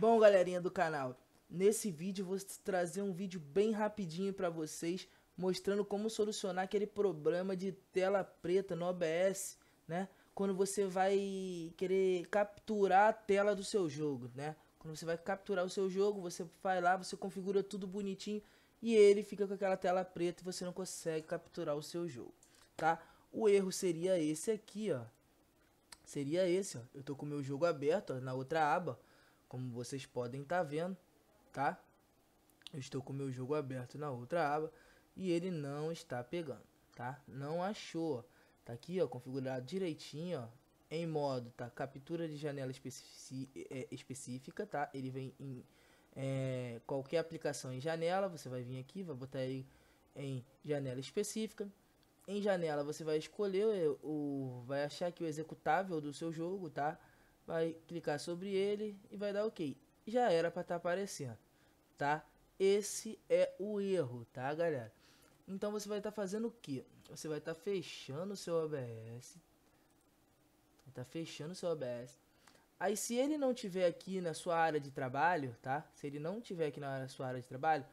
Bom, galerinha do canal, nesse vídeo vou trazer um vídeo bem rapidinho para vocês, mostrando como solucionar aquele problema de tela preta no OBS, né? Quando você vai querer capturar a tela do seu jogo, né? Quando você vai capturar o seu jogo, você vai lá, você configura tudo bonitinho e ele fica com aquela tela preta e você não consegue capturar o seu jogo, tá? O erro seria esse aqui, ó. Seria esse, ó. Eu tô com o meu jogo aberto, ó, na outra aba como vocês podem estar tá vendo, tá? Eu estou com o meu jogo aberto na outra aba e ele não está pegando, tá? Não achou. Tá aqui, ó, configurado direitinho, ó, em modo, tá? Captura de janela é, específica, tá? Ele vem em é, qualquer aplicação em janela, você vai vir aqui, vai botar ele em janela específica. Em janela você vai escolher é, o, vai achar que o executável do seu jogo, tá? vai clicar sobre ele e vai dar ok. Já era para estar tá aparecendo, tá? Esse é o erro, tá, galera? Então você vai estar tá fazendo o que? Você vai estar tá fechando o seu OBS. Tá fechando o seu OBS. Aí se ele não tiver aqui na sua área de trabalho, tá? Se ele não tiver aqui na sua área de trabalho,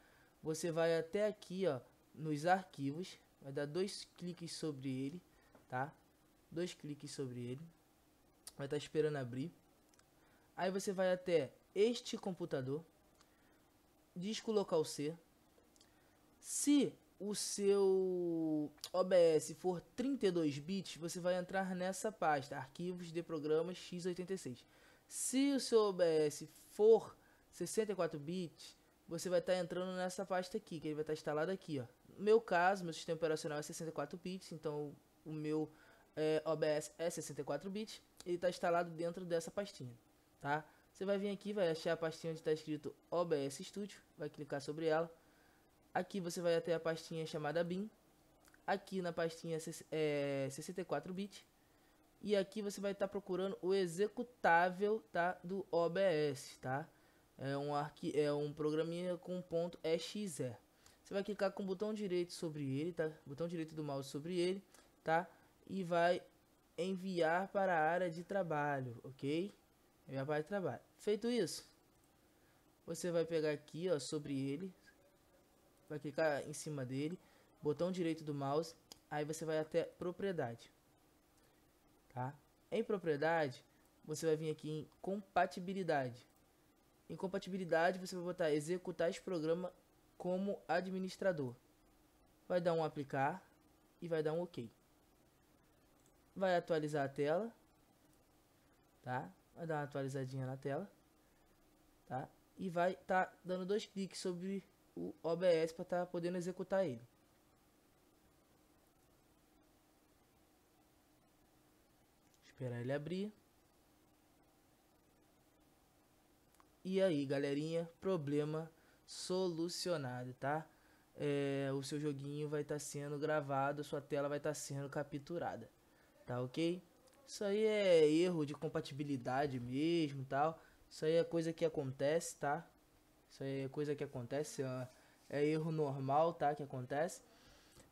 você vai até aqui, ó, nos arquivos, vai dar dois cliques sobre ele, tá? Dois cliques sobre ele vai estar tá esperando abrir. Aí você vai até este computador, disco local C. Se o seu OBS for 32 bits, você vai entrar nessa pasta, arquivos de programas x86. Se o seu OBS for 64 bits, você vai estar tá entrando nessa pasta aqui, que ele vai estar tá instalado aqui, ó. No meu caso, meu sistema operacional é 64 bits, então o meu é, OBS é 64 bits ele está instalado dentro dessa pastinha, tá? Você vai vir aqui, vai achar a pastinha onde está escrito OBS Studio, vai clicar sobre ela. Aqui você vai até a pastinha chamada BIM, aqui na pastinha é, 64-bit, e aqui você vai estar tá procurando o executável tá, do OBS, tá? É um, arqui é um programinha com ponto .exe. Você vai clicar com o botão direito sobre ele, tá? Botão direito do mouse sobre ele, tá? E vai enviar para a área de trabalho, ok? Enviar para a área de trabalho. Feito isso, você vai pegar aqui, ó, sobre ele, vai clicar em cima dele, botão direito do mouse, aí você vai até propriedade, tá? Em propriedade, você vai vir aqui em compatibilidade. Em compatibilidade, você vai botar executar esse programa como administrador. Vai dar um aplicar e vai dar um OK vai atualizar a tela, tá? Vai dar uma atualizadinha na tela, tá? E vai tá dando dois cliques sobre o OBS para estar tá podendo executar ele. Esperar ele abrir. E aí, galerinha, problema solucionado, tá? É, o seu joguinho vai estar tá sendo gravado, sua tela vai estar tá sendo capturada. Tá ok? Isso aí é erro de compatibilidade mesmo tal. Isso aí é coisa que acontece, tá? Isso aí é coisa que acontece, é, é erro normal, tá? Que acontece.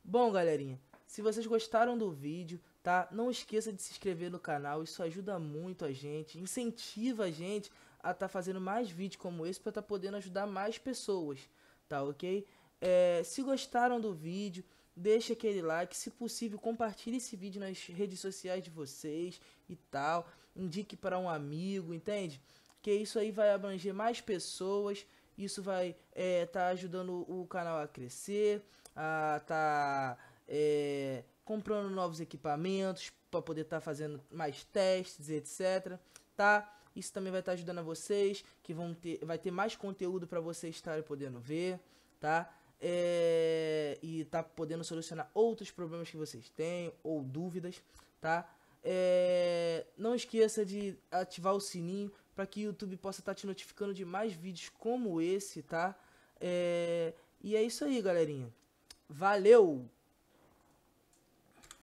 Bom, galerinha, se vocês gostaram do vídeo, tá? Não esqueça de se inscrever no canal, isso ajuda muito a gente, incentiva a gente a tá fazendo mais vídeos como esse para tá podendo ajudar mais pessoas, tá ok? É, se gostaram do vídeo, deixa aquele like, se possível compartilhe esse vídeo nas redes sociais de vocês e tal, indique para um amigo, entende? Que isso aí vai abranger mais pessoas, isso vai é, tá ajudando o canal a crescer, a tá é, comprando novos equipamentos para poder estar tá fazendo mais testes, etc. Tá? Isso também vai estar tá ajudando a vocês, que vão ter, vai ter mais conteúdo para vocês estarem podendo ver, tá? é, e tá podendo solucionar outros problemas que vocês têm ou dúvidas, tá? É, não esqueça de ativar o sininho para que o YouTube possa estar tá te notificando de mais vídeos como esse, tá? É, e é isso aí, galerinha. Valeu!